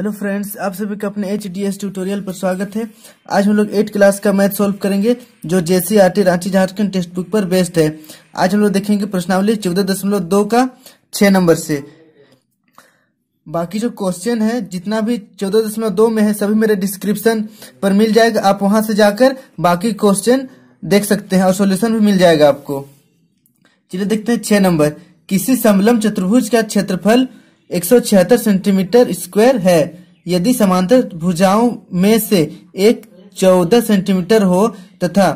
hello friends आप सभी का अपने एच डी एस ट्यूटोरियल पर स्वागत है आज हम लोग एट क्लास का मैथ सॉल्व करेंगे जो J C R T Ranchi Jharkhand text book पर बेस्ड है आज हम लोग देखेंगे प्रश्नावली चौदह दशमलव दो का छः नंबर से बाकी जो क्वेश्चन है जितना भी चौदह दशमलव दो में है सभी मेरे डिस्क्रिप्शन पर मिल जाएगा आप वहां से जाकर बाकी क्वेश्चन देख सकते हैं और सोल्यूशन भी मिल जाएगा आपको चलिए देखते हैं छः नंबर किसी समलम चतुर्भुज का क्षेत्रफल एक सेंटीमीटर स्क्वायर है यदि समांतर भुजाओं में से एक चौदह सेंटीमीटर हो तथा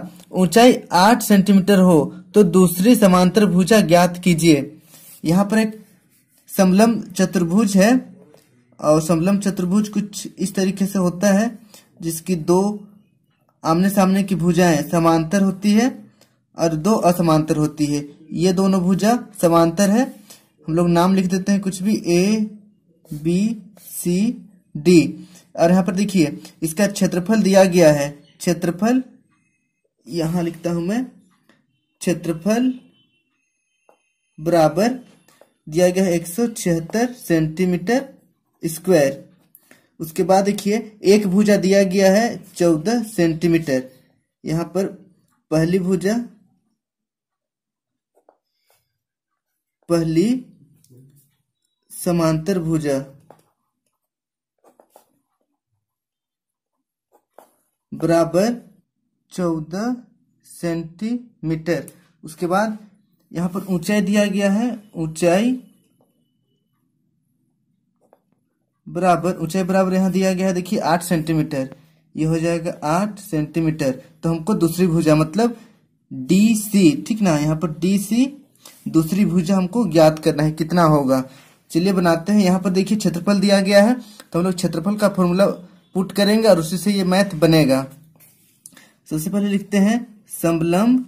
ऊंचाई आठ सेंटीमीटर हो तो दूसरी समांतर भुजा ज्ञात कीजिए यहाँ पर एक समलम चतुर्भुज है और समलम चतुर्भुज कुछ इस तरीके से होता है जिसकी दो आमने सामने की भुजाएं समांतर होती है और दो असमांतर होती है ये दोनों भुजा समांतर है हम लोग नाम लिख देते हैं कुछ भी ए बी सी डी और यहाँ पर देखिए इसका क्षेत्रफल दिया गया है क्षेत्रफल यहां लिखता हूं मैं क्षेत्रफल बराबर दिया गया है एक सेंटीमीटर स्क्वायर उसके बाद देखिए एक भुजा दिया गया है चौदह सेंटीमीटर यहाँ पर पहली भुजा पहली समांतर भुजा बराबर चौदह सेंटीमीटर उसके बाद यहां पर ऊंचाई दिया गया है ऊंचाई बराबर ऊंचाई बराबर यहां दिया गया है देखिए आठ सेंटीमीटर ये हो जाएगा आठ सेंटीमीटर तो हमको दूसरी भुजा मतलब डी सी ठीक ना यहाँ पर डी सी दूसरी भुजा हमको ज्ञात करना है कितना होगा चलिए बनाते हैं यहाँ पर देखिए क्षेत्रफल दिया गया है तो हम लोग क्षेत्रफल का फॉर्मूला पुट करेंगे और उसी से ये मैथ बनेगा सबसे पहले लिखते हैं समलंब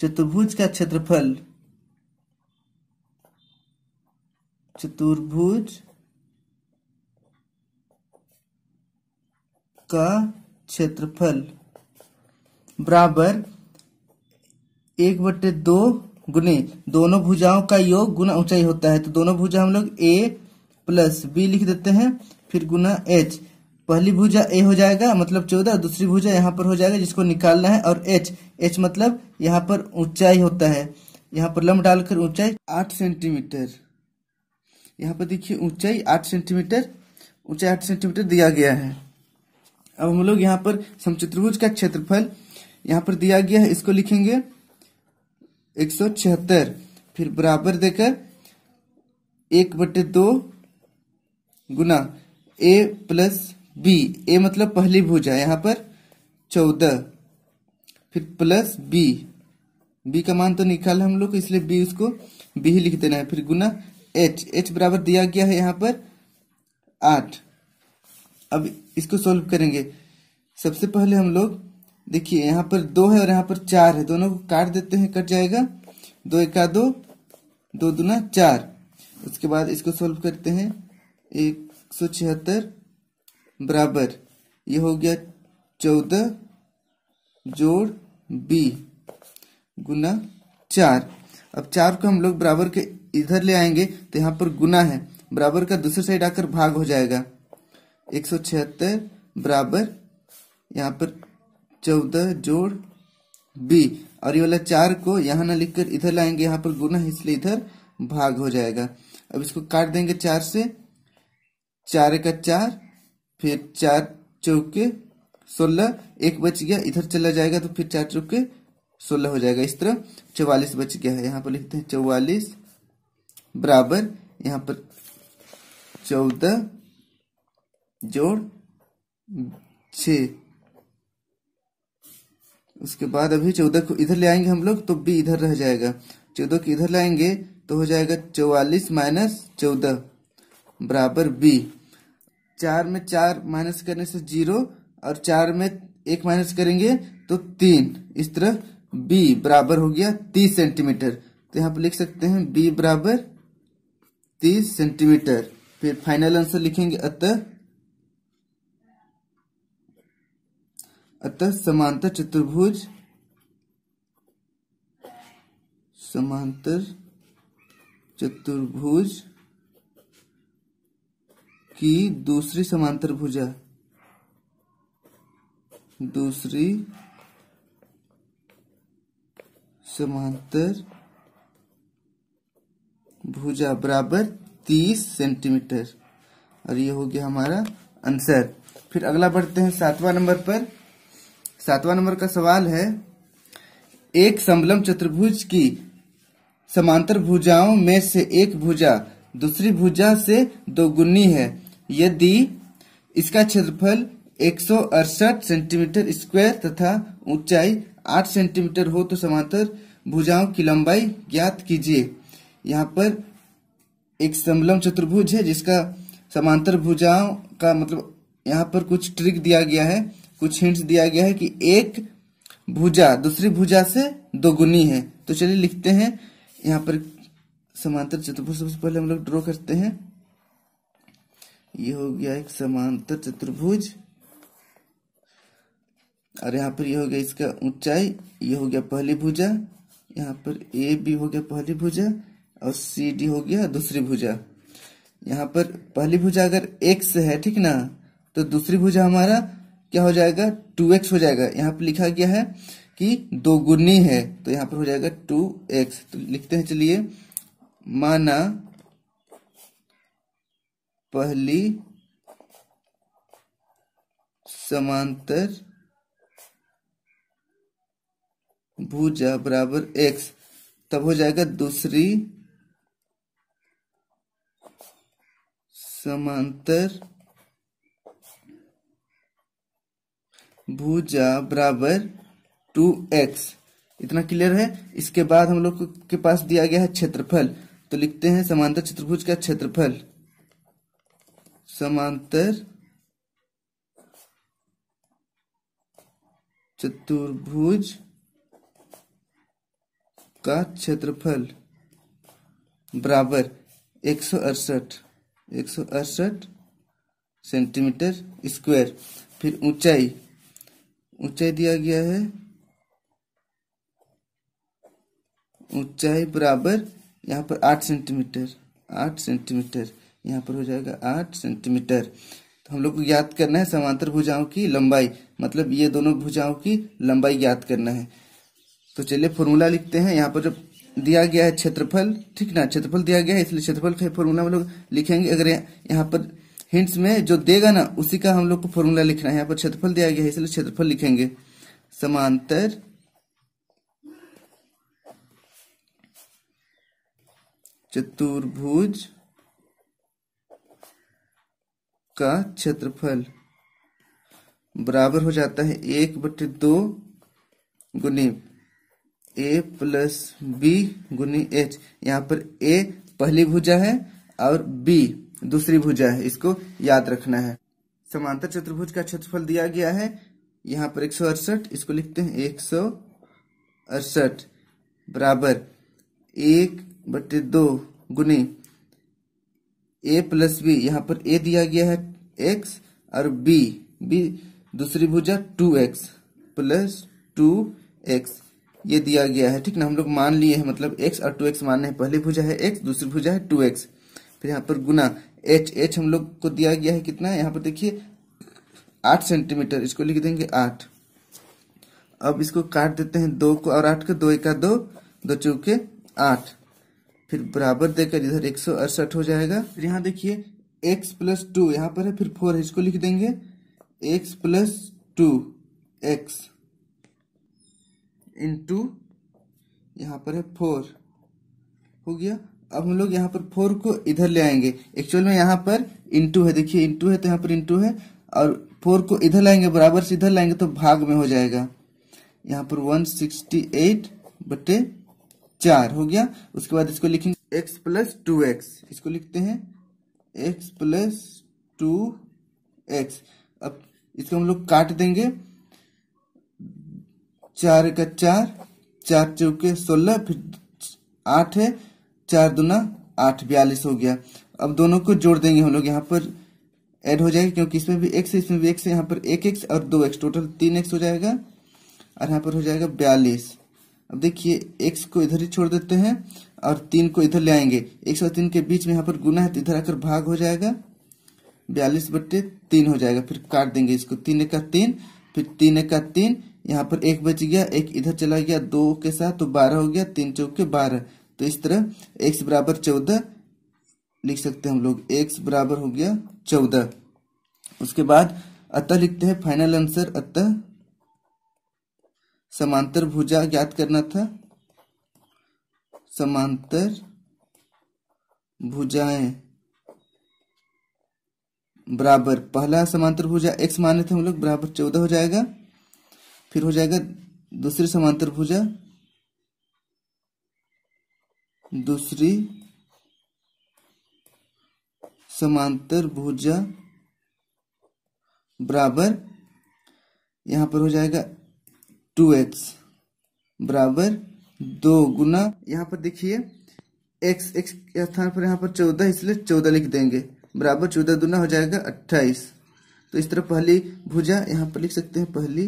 चतुर्भुज का क्षेत्रफल चतुर्भुज का क्षेत्रफल बराबर एक बटे दो गुने दोनों भुजाओं का योग गुना ऊंचाई होता है तो दोनों भुजा हम लोग ए प्लस बी लिख देते हैं फिर गुना एच पहली भुजा ए हो जाएगा मतलब चौदह दूसरी भुजा यहाँ पर हो जाएगा जिसको निकालना है और एच एच मतलब यहाँ पर ऊंचाई होता है यहाँ पर लम डालकर ऊंचाई आठ सेंटीमीटर यहाँ पर देखिए ऊंचाई आठ सेंटीमीटर ऊंचाई आठ सेंटीमीटर दिया गया है अब हम लोग यहाँ पर समचतुर्भुज का क्षेत्रफल यहाँ पर दिया गया है इसको लिखेंगे एक सौ छिहत्तर फिर बराबर देकर एक बटे दो गुना ए प्लस बी ए मतलब पहली भुजा यहाँ पर चौदह फिर प्लस बी बी का मान तो निकाल हम लोग इसलिए बी उसको बी ही लिख देना है फिर गुना एच एच बराबर दिया गया है यहाँ पर आठ अब इसको सॉल्व करेंगे सबसे पहले हम लोग देखिए यहाँ पर दो है और यहाँ पर चार है दोनों को काट देते हैं कट जाएगा दो एका दो दो दुना चार उसके बाद इसको सॉल्व करते हैं एक सौ छिहत्तर बराबर ये हो गया चौदह जोड़ बी गुना चार अब चार को हम लोग बराबर के इधर ले आएंगे तो यहाँ पर गुना है बराबर का दूसरी साइड आकर भाग हो जाएगा एक सौ छिहत्तर बराबर यहाँ पर चौदह जोड़ बी और ये वाला चार को यहाँ ना लिखकर इधर लाएंगे यहाँ पर गुना इसलिए इधर भाग हो जाएगा अब इसको काट देंगे चार से चार का चार फिर चार चौके सोलह एक बच गया इधर चला जाएगा तो फिर चार चौके सोलह हो जाएगा इस तरह चौवालीस बच गया है यहाँ पर लिखते हैं चौवालीस बराबर यहाँ पर चौदह जोड़ छ उसके बाद अभी चौदह को इधर ले आएंगे हम लोग तो बी इधर रह जाएगा चौदह को इधर लाएंगे तो हो जाएगा चौवालीस माइनस चौदह बराबर बी चार में चार माइनस करने से जीरो और चार में एक माइनस करेंगे तो तीन इस तरह बी बराबर हो गया तीस सेंटीमीटर तो यहाँ पर लिख सकते हैं बी बराबर तीस सेंटीमीटर फिर फाइनल आंसर लिखेंगे अतः अतः समांतर चतुर्भुज समांतर चतुर्भुज की दूसरी समांतर भुजा दूसरी समांतर भुजा बराबर तीस सेंटीमीटर और ये हो गया हमारा आंसर फिर अगला बढ़ते हैं सातवां नंबर पर सातवां नंबर का सवाल है एक समलम चतुर्भुज की समांतर भुजाओं में से एक भुजा दूसरी भुजा से दोगुनी है यदि इसका क्षेत्रफल एक सेंटीमीटर स्क्वायर तथा ऊंचाई 8 सेंटीमीटर हो तो समांतर भुजाओं की लंबाई ज्ञात कीजिए यहाँ पर एक समलम चतुर्भुज है जिसका समांतर भुजाओं का मतलब यहाँ पर कुछ ट्रिक दिया गया है कुछ हिंट्स दिया गया है कि एक भुजा दूसरी भुजा से दोगुनी है तो चलिए लिखते हैं यहाँ पर समांतर चतुर्भुज सबसे पहले हम लोग ड्रॉ करते हैं ये हो गया एक समांतर चतुर्भुज और यहाँ पर ये हो गया इसका ऊंचाई ये हो गया पहली भुजा यहाँ पर ए बी हो गया पहली भुजा और सी डी हो गया दूसरी भुजा यहाँ पर पहली भुजा अगर एक्स है ठीक ना तो दूसरी भुजा हमारा क्या हो जाएगा टू एक्स हो जाएगा यहाँ पर लिखा गया है कि दो गुनी है तो यहाँ पर हो जाएगा टू एक्स तो लिखते हैं चलिए माना पहली समांतर भुजा बराबर एक्स तब हो जाएगा दूसरी समांतर भुजा बराबर टू एक्स इतना क्लियर है इसके बाद हम लोग के पास दिया गया है क्षेत्रफल तो लिखते हैं समांतर चतुर्भुज का क्षेत्रफल समांतर चतुर्भुज का क्षेत्रफल बराबर एक सौ अड़सठ एक सौ अड़सठ सेंटीमीटर स्क्वायर फिर ऊंचाई ऊंचाई दिया गया है ऊंचाई बराबर यहाँ पर आठ सेंटीमीटर आठ सेंटीमीटर यहाँ पर हो जाएगा आठ सेंटीमीटर तो हम लोग को ज्ञात करना है समांतर भुजाओं की लंबाई मतलब ये दोनों भुजाओं की लंबाई ज्ञात करना है तो चलिए फॉर्मूला लिखते हैं यहाँ पर जब दिया गया है क्षेत्रफल ठीक ना क्षेत्रफल दिया गया है इसलिए क्षेत्रफल का फॉर्मूला हम लोग लिखेंगे अगर यहाँ पर हिंट्स में जो देगा ना उसी का हम लोग को फॉर्मूला लिखना है यहाँ पर क्षेत्रफल दिया गया है इसलिए क्षेत्रफल लिखेंगे समांतर चतुर्भुज का क्षेत्रफल बराबर हो जाता है एक बटे दो गुनी ए प्लस बी गुनी एच यहाँ पर ए पहली भुजा है और बी दूसरी भुजा है इसको याद रखना है समांतर चतुर्भुज का क्षेत्रफल दिया गया है यहाँ पर एक सौ अड़सठ इसको लिखते हैं एक सौ अड़सठ बराबर एक बटे दो गुने ए प्लस बी यहाँ पर ए दिया गया है एक्स और बी बी दूसरी भुजा two X plus two X ये दिया गया है ठीक ना हम लोग मान लिए हैं मतलब एक्स और टू एक्स मानने हैं पहली भुजा है एक्स दूसरी भुजा है टू एक्स फिर यहाँ पर गुना एच एच हम लोग को दिया गया है कितना है यहाँ पर देखिए आठ सेंटीमीटर इसको लिख देंगे आठ अब इसको काट देते हैं दो को और आठ को दो एक दो दो चौके आठ फिर बराबर देकर इधर एक सौ अड़सठ हो जाएगा फिर यहाँ देखिए एक्स प्लस टू यहाँ पर है फिर फोर है इसको लिख देंगे X plus two X into यहाँ पर है फोर हो गया अब हम लोग यहाँ पर फोर को इधर ले आएंगे एक्चुअल में यहाँ पर इंटू है देखिए इंटू है तो यहाँ पर इंटू है और फोर को इधर लाएंगे बराबर से इधर लाएंगे तो भाग में हो जाएगा यहाँ पर वन सिक्सटी एट बटे चार हो गया उसके बाद इसको लिखेंगे एक्स प्लस टू एक्स इसको लिखते हैं एक्स प्लस टू एक्स अब इसको हम लोग काट देंगे चार का चार चार चौके सोलह फिर आठ है चार दुना आठ बयालीस हो गया अब दोनों को जोड़ देंगे हम लोग यहाँ पर ऐड हो जाएगा क्योंकि इसमें भी एक्स इसमें भी एक्स है यहाँ पर एक एक्स और दो एक्स टोटल तीन एक्स हो जाएगा और यहाँ पर हो जाएगा बयालीस अब देखिए एक्स को इधर ही छोड़ देते हैं और तीन को इधर ले आएंगे एक सौ तीन के बीच में यहाँ पर गुना है तो इधर आकर भाग हो जाएगा बयालीस बट्टे तीन हो जाएगा फिर काट देंगे इसको तीन एक का तीन फिर तीन एक का तीन यहाँ पर एक बच गया एक इधर चला गया दो के साथ तो बारह हो गया तीन चौके बारह तो इस तरह एक्स बराबर चौदह लिख सकते हैं हम लोग एक्स बराबर हो गया चौदह उसके बाद अतः लिखते हैं फाइनल आंसर अतः समांतर भुजा ज्ञात करना था समांतर भुजाएं बराबर पहला समांतर भुजा एक्स माने थे हम लोग बराबर चौदह हो जाएगा फिर हो जाएगा दूसरी समांतर भुजा दूसरी समांतर भुजा बराबर यहां पर हो जाएगा टू एक्स बराबर दो गुना यहां पर देखिए एक्स एक्स के स्थान पर यहां पर चौदह इसलिए चौदह लिख देंगे बराबर चौदह दुना हो जाएगा अट्ठाईस तो इस तरह पहली भुजा यहां पर लिख सकते हैं पहली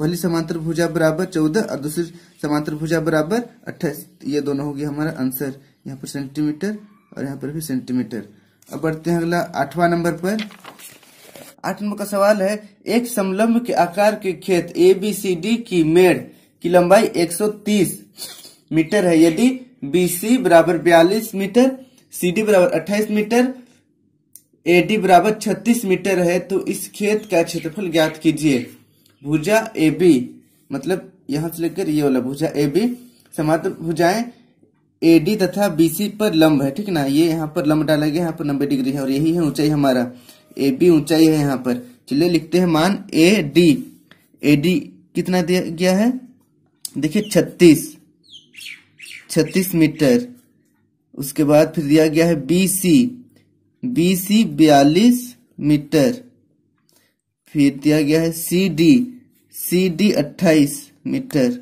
पहली समांतर भुजा बराबर चौदह और दूसरी समांतर भुजा बराबर अट्ठाईस ये दोनों होगी हमारा आंसर यहाँ पर सेंटीमीटर और यहाँ पर भी सेंटीमीटर अब बढ़ते हैं अगला आठवा नंबर पर आठ नंबर का सवाल है एक समलम्ब के आकार के खेत ए बी सी डी की मेड़ की लंबाई 130 मीटर है यदि बी सी बराबर बयालीस मीटर सी डी बराबर अट्ठाईस मीटर ए डी बराबर छत्तीस मीटर है तो इस खेत का क्षेत्रफल ज्ञात कीजिए भुजा ए बी मतलब यहां से लेकर ये वाला भुजा ए बी समांतर भुजाएं ए डी तथा बी सी पर लंब है ठीक ना ये यहाँ पर लंब डाला गया यहाँ पर नब्बे डिग्री है और यही है ऊंचाई हमारा ए बी ऊंचाई है यहाँ पर चलिए लिखते हैं मान ए डी ए डी कितना दिया गया है देखिए छत्तीस छत्तीस मीटर उसके बाद फिर दिया गया है बी सी बी सी बयालीस मीटर फिर दिया गया है सी डी सी डी अट्ठाईस मीटर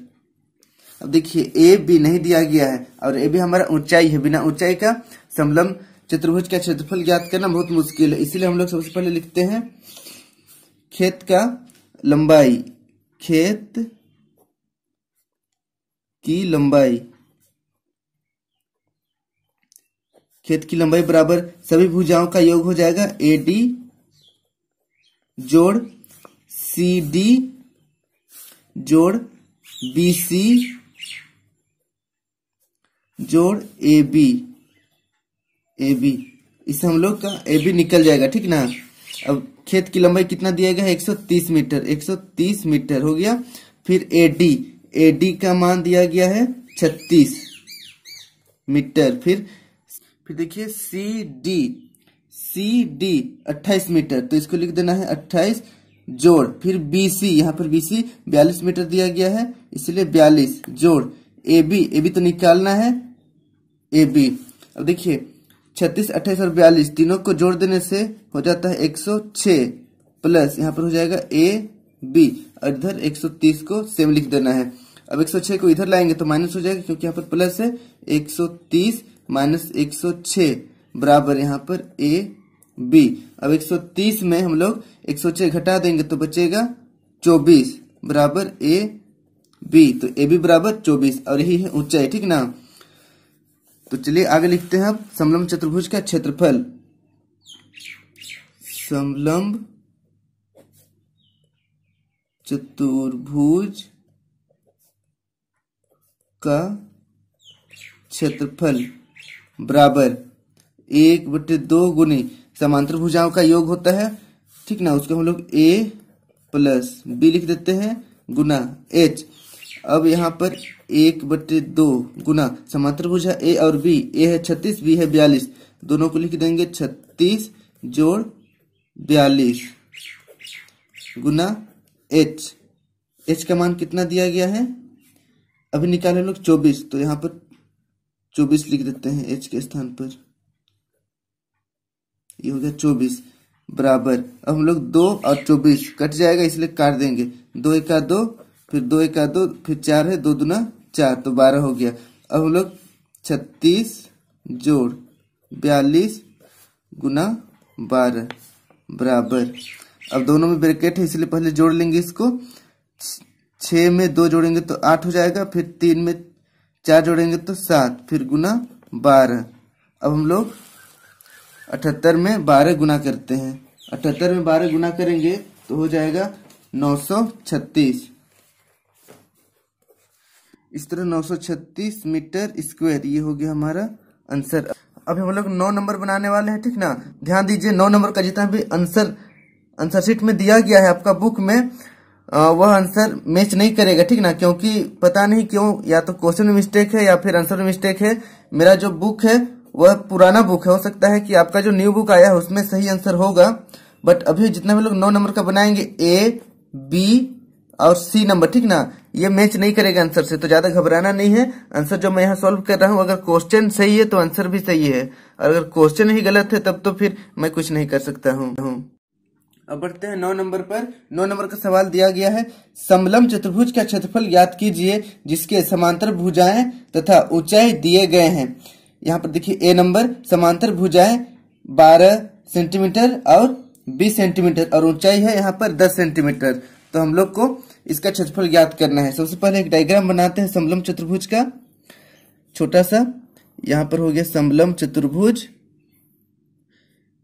अब देखिए ए भी नहीं दिया गया है और ए भी हमारा ऊंचाई है बिना ऊंचाई का समलम चतुर्भुज का क्षेत्रफल ज्ञात करना बहुत मुश्किल है इसीलिए हम लोग सबसे पहले लिखते हैं खेत का लंबाई खेत की लंबाई खेत की लंबाई बराबर सभी भुजाओं का योग हो जाएगा ए डी जोड़ सी डी जोड़ बी सी जोड़ ए बी ए बी इससे हम लोग का ए बी निकल जाएगा ठीक ना अब खेत की लंबाई कितना दिया गया है 130 मीटर 130 मीटर हो गया फिर ए डी ए डी का मान दिया गया है 36 मीटर फिर फिर देखिए सी डी सी डी अट्ठाईस मीटर तो इसको लिख देना है अट्ठाईस जोड़ फिर बी सी यहाँ पर बी सी बयालीस मीटर दिया गया है इसलिए बयालीस जोड़ ए बी ए बी तो निकालना है ए बी अब देखिए छत्तीस अट्ठाईस और बयालीस तीनों को जोड़ देने से हो जाता है एक सौ छह प्लस यहाँ पर हो जाएगा ए बी और इधर एक सौ तीस को सेम लिख देना है अब एक सौ छह को इधर लाएंगे तो माइनस हो जाएगा क्योंकि यहाँ पर प्लस है एक सौ तीस माइनस एक सौ छह बराबर यहाँ पर ए बी अब 130 में हम लोग एक घटा देंगे तो बचेगा 24 बराबर ए बी तो ए बी बराबर 24 और यही है ऊंचाई ठीक ना तो चलिए आगे लिखते हैं अब समलम्ब चतुर्भुज का क्षेत्रफल समलम्ब चतुर्भुज का क्षेत्रफल बराबर एक बटे दो गुनी समांतर भुजाओं का योग होता है ठीक ना उसको हम लोग ए प्लस बी लिख देते हैं गुना एच अब यहाँ पर एक बटे दो गुना समांतर भुजा ए और बी ए है छत्तीस बी है बयालीस दोनों को लिख देंगे छत्तीस जोड़ बयालीस गुना एच एच का मान कितना दिया गया है अभी निकाले लोग चौबीस तो यहाँ पर चौबीस लिख देते हैं एच के स्थान पर ये हो गया चौबीस बराबर अब हम लोग दो और चौबीस कट जाएगा इसलिए काट देंगे दो एक दो फिर दो एक दो फिर चार है दो दुना चार तो बारह हो गया अब हम लोग छत्तीस जोड़ बयालीस गुना बारह बराबर अब दोनों में ब्रैकेट है इसलिए पहले जोड़ लेंगे इसको छ में दो जोड़ेंगे तो आठ हो जाएगा फिर तीन में चार जोड़ेंगे तो सात फिर गुना बारह अब हम लोग अठहत्तर में बारह गुना करते हैं अठहत्तर में बारह गुना करेंगे तो हो जाएगा नौ सौ छत्तीस इस तरह नौ सौ छत्तीस मीटर स्क्वायर ये हो गया हमारा आंसर अभी हम लोग नौ नंबर बनाने वाले हैं ठीक ना ध्यान दीजिए नौ नंबर का जितना भी आंसर आंसर शीट में दिया गया है आपका बुक में वह आंसर मैच नहीं करेगा ठीक ना क्योंकि पता नहीं क्यों या तो क्वेश्चन में मिस्टेक है या फिर आंसर में मिस्टेक है मेरा जो बुक है वह पुराना बुक है हो सकता है कि आपका जो न्यू बुक आया है उसमें सही आंसर होगा बट अभी जितना भी लोग नौ नंबर का बनाएंगे ए बी और सी नंबर ठीक ना ये मैच नहीं करेगा आंसर से तो ज्यादा घबराना नहीं है आंसर जो मैं यहाँ सॉल्व कर रहा हूँ अगर क्वेश्चन सही है तो आंसर भी सही है अगर क्वेश्चन ही गलत है तब तो फिर मैं कुछ नहीं कर सकता हूँ अब बढ़ते हैं नौ नंबर पर नौ नंबर का सवाल दिया गया है समलम चतुर्भुज का क्षेत्रफल याद कीजिए जिसके समांतर भुजाएं तथा ऊंचाई दिए गए हैं यहाँ पर देखिए ए नंबर समांतर भुजाएं बारह सेंटीमीटर और बीस सेंटीमीटर और ऊंचाई है यहाँ पर दस सेंटीमीटर तो हम लोग को इसका क्षेत्रफल ज्ञात करना है सबसे पहले एक डायग्राम बनाते हैं समलम चतुर्भुज का छोटा सा यहाँ पर हो गया समलम चतुर्भुज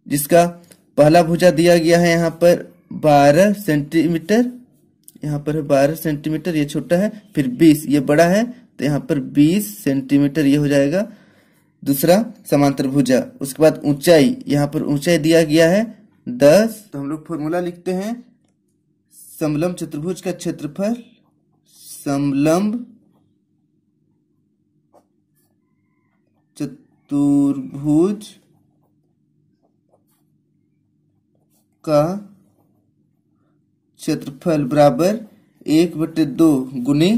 जिसका पहला भुजा दिया गया है यहाँ पर बारह सेंटीमीटर यहाँ पर है बारह सेंटीमीटर ये छोटा है फिर बीस ये बड़ा है तो यहाँ पर बीस सेंटीमीटर ये हो जाएगा दूसरा समांतर भुजा उसके बाद ऊंचाई यहाँ पर ऊंचाई दिया गया है दस तो हम लोग फॉर्मूला लिखते हैं समलंब चतुर्भुज का क्षेत्रफल समलम्ब चतुर्भुज का क्षेत्रफल बराबर एक बटे दो गुने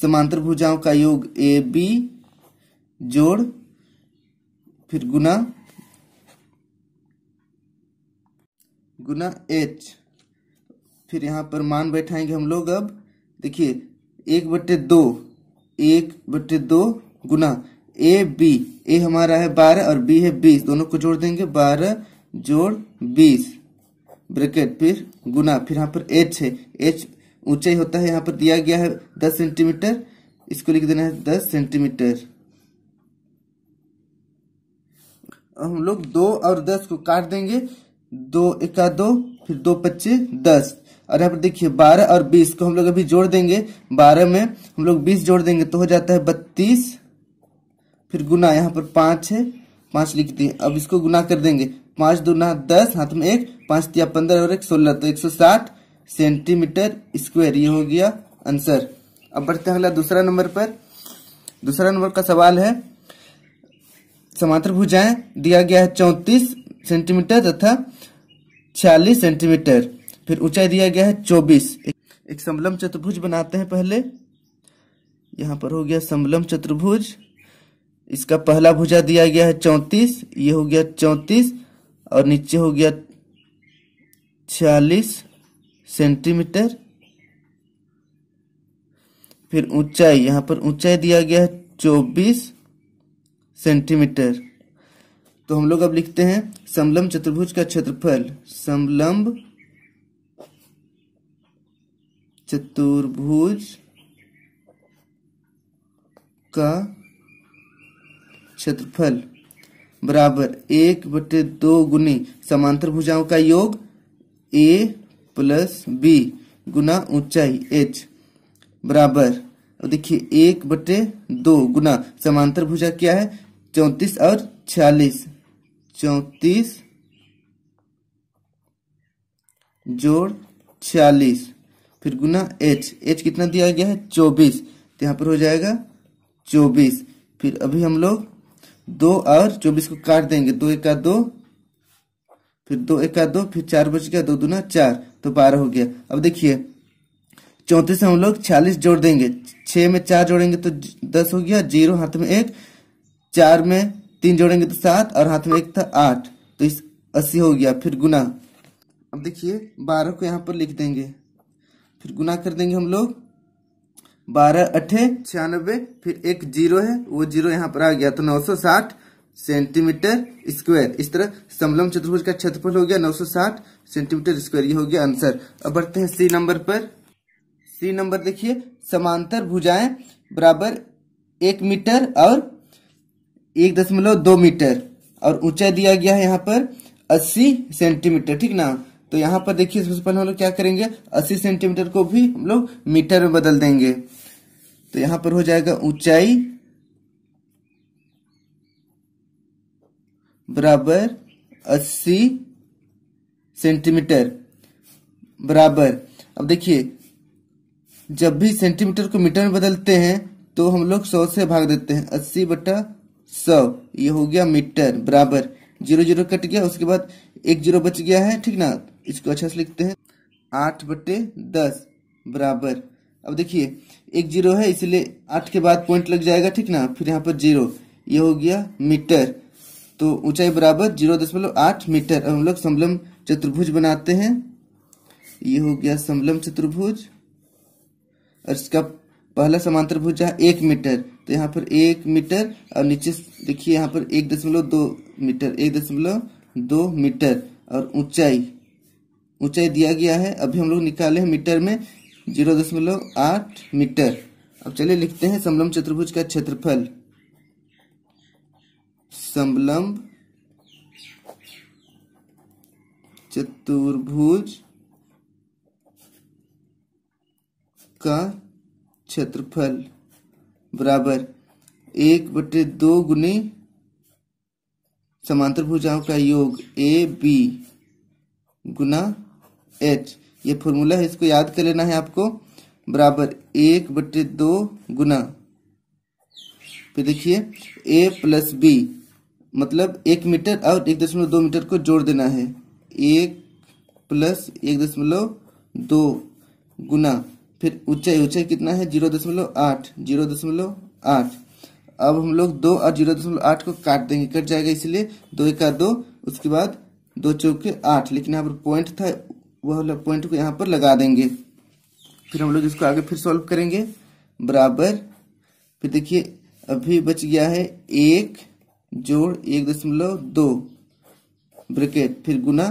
समांतर भुजाओं का योग ए बी जोड़ फिर गुना गुना एच फिर यहाँ पर मान बैठाएंगे हम लोग अब देखिए एक बट्टे दो एक बट्टे दो गुना ए बी ए हमारा है बारह और बी है बीस दोनों को जोड़ देंगे बारह जोड़ बीस ब्रैकेट फिर गुना फिर यहाँ पर एच है एच ऊंचाई होता है यहाँ पर दिया गया है दस सेंटीमीटर इसको लिख देना है दस सेंटीमीटर हम लोग दो और दस को काट देंगे दो एक दो फिर दो पच्चीस दस और यहाँ पर देखिए बारह और बीस को हम लोग अभी जोड़ देंगे बारह में हम लोग बीस जोड़ देंगे तो हो जाता है बत्तीस फिर गुना यहाँ पर पांच है पांच लिख दिए अब इसको गुना कर देंगे दो दुना दस हाथ में एक पांच तिया पंद्रह और एक सोलह तो एक सौ साठ सेंटीमीटर स्क्वायर ये हो गया आंसर अब बढ़ते हैं अगला दूसरा नंबर पर दूसरा नंबर का सवाल है समांतर भुजाएं दिया गया है चौंतीस सेंटीमीटर तथा छियालीस सेंटीमीटर फिर ऊंचाई दिया गया है चौबीस एक समलम चतुर्भुज बनाते हैं पहले यहाँ पर हो गया समलम चतुर्भुज इसका पहला भुजा दिया गया है चौंतीस ये हो गया चौंतीस और नीचे हो गया छियालीस सेंटीमीटर फिर ऊंचाई यहाँ पर ऊंचाई दिया गया है चौबीस सेंटीमीटर तो हम लोग अब लिखते हैं समलम्ब चतुर्भुज का क्षेत्रफल समलंब चतुर्भुज का क्षेत्रफल बराबर एक बटे दो गुनी समांतर भुजाओं का योग ए प्लस बी गुना ऊंचाई एच बराबर देखिए एक बटे दो गुना समांतर भुजा क्या है चौंतीस और छियालीस चौंतीस जोड़ छियालीस फिर गुना एच एच कितना दिया गया है चौबीस तो यहाँ पर हो जाएगा चौबीस फिर अभी हम लोग दो और चौबीस को काट देंगे दो एक दो फिर दो एक दो फिर चार बज गया दो दूना चार तो बारह हो गया अब देखिए चौंतीस हम लोग छियालीस जोड़ देंगे छः में चार जोड़ेंगे तो दस हो गया जीरो हाथ में एक चार में तीन जोड़ेंगे तो सात और हाथ में एक था आठ तो इस अस्सी हो गया फिर गुना अब देखिए बारह को यहाँ पर लिख देंगे फिर गुना कर देंगे हम लोग बारह अठे छियानबे फिर एक जीरो है वो जीरो यहाँ पर आ गया तो नौ सौ साठ सेंटीमीटर स्क्वायर इस तरह समलम चतुर्भुज का क्षेत्रफल हो गया नौ साठ सेंटीमीटर स्क्वायर ये हो गया आंसर अब बढ़ते हैं सी नंबर पर सी नंबर देखिए समांतर भुजाएं बराबर एक मीटर और एक दशमलव दो मीटर और ऊंचाई दिया गया है यहाँ पर अस्सी सेंटीमीटर ठीक ना तो यहाँ पर देखिए सबसे पहले हम लोग क्या करेंगे अस्सी सेंटीमीटर को भी हम लोग मीटर में बदल देंगे तो यहाँ पर हो जाएगा ऊंचाई बराबर अस्सी सेंटीमीटर बराबर अब देखिए जब भी सेंटीमीटर को मीटर में बदलते हैं तो हम लोग सौ से भाग देते हैं अस्सी बटा सौ ये हो गया मीटर बराबर जीरो जीरो कट गया उसके बाद एक जीरो बच गया है ठीक ना इसको अच्छा से लिखते हैं आठ बटे दस बराबर अब देखिए एक जीरो है इसलिए आठ के बाद पॉइंट लग जाएगा ठीक ना फिर यहाँ पर जीरो ये हो गया मीटर तो ऊंचाई बराबर जीरो दशमलव आठ मीटर अब हम लोग समलम चतुर्भुज बनाते हैं ये हो गया समलम चतुर्भुज और इसका पहला समांतर भुजा एक मीटर तो यहाँ पर एक मीटर और नीचे देखिए यहाँ पर एक दशमलव दो मीटर एक दशमलव दो मीटर और ऊंचाई ऊंचाई दिया गया है अभी हम लोग निकाले हैं मीटर में जीरो दशमलव आठ मीटर अब चलिए लिखते हैं समलम चतुर्भुज का क्षेत्रफल समलम चतुर्भुज का क्षेत्रफल बराबर एक बटे दो गुने समांतर भुजाओं का योग ए बी गुना एच ये फॉर्मूला है इसको याद कर लेना है आपको बराबर एक बटे दो गुना फिर देखिए ए प्लस बी मतलब एक मीटर और एक दशमलव दो मीटर को जोड़ देना है एक प्लस एक दशमलव दो गुना फिर ऊंचाई ऊंचाई कितना है जीरो दशमलव आठ जीरो दशमलव आठ अब हम लोग दो और जीरो दशमलव आठ को काट देंगे कट जाएगा इसलिए दो एक दो उसके बाद दो चौके आठ लेकिन यहाँ पर पॉइंट था वह पॉइंट को यहाँ पर लगा देंगे फिर हम लोग इसको आगे फिर सॉल्व करेंगे बराबर फिर देखिए अभी बच गया है एक जोड़ एक दशमलव दो ब्रिकेट फिर गुना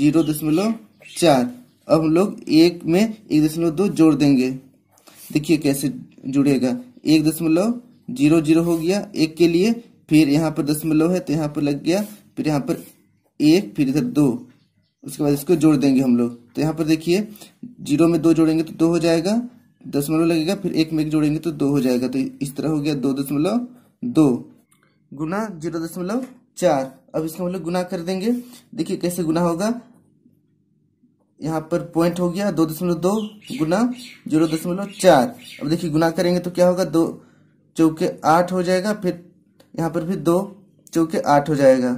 जीरो दशमलव चार अब हम लोग एक में एक दशमलव दो जोड़ देंगे देखिए कैसे जुड़ेगा एक दशमलव जीरो जीरो हो गया एक के लिए फिर यहाँ पर दशमलव है तो यहाँ पर लग गया फिर यहाँ पर एक फिर इधर दो उसके बाद इसको जोड़ देंगे हम लोग तो यहाँ पर देखिए जीरो में दो जोड़ेंगे तो दो हो जाएगा दशमलव लगेगा फिर एक में एक जोड़ेंगे तो दो हो जाएगा तो इस तरह हो गया दो दशमलव दो गुना जीरो दशमलव चार अब इसको हम लोग मतलब गुना कर देंगे देखिए कैसे गुना होगा यहाँ पर पॉइंट हो गया दो दशमलव दो गुना जीरो दशमलव चार अब देखिए गुना करेंगे तो क्या होगा दो चौके आठ हो जाएगा फिर यहाँ पर भी दो चौके आठ हो जाएगा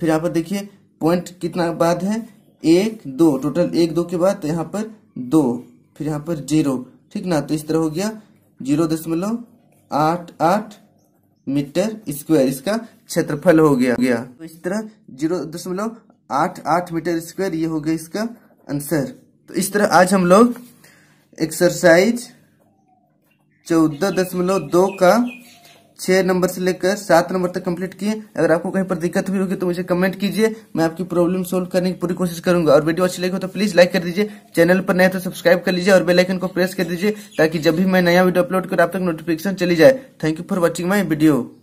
फिर यहाँ पर देखिए पॉइंट कितना बाद है एक दो टोटल एक दो के बाद तो यहाँ पर दो फिर यहाँ पर जीरो ठीक ना तो इस तरह हो गया जीरो दशमलव आठ आठ मीटर स्क्वायर इसका क्षेत्रफल हो गया गया तो इस तरह जीरो दशमलव आठ आठ मीटर स्क्वायर ये हो गया इसका आंसर तो इस तरह आज हम लोग एक्सरसाइज चौदह दशमलव दो का छः नंबर से लेकर सात नंबर तक कंप्लीट किए अगर आपको कहीं पर दिक्कत भी होगी तो मुझे कमेंट कीजिए मैं आपकी प्रॉब्लम सोल्व करने की पूरी कोशिश करूंगा और वीडियो अच्छी लगी हो तो प्लीज़ लाइक कर दीजिए चैनल पर नया तो सब्सक्राइब कर लीजिए और बेल आइकन को प्रेस कर दीजिए ताकि जब भी मैं नया वीडियो अपलोड कर आप तक नोटिफिकेशन चली जाए thank you for watching my video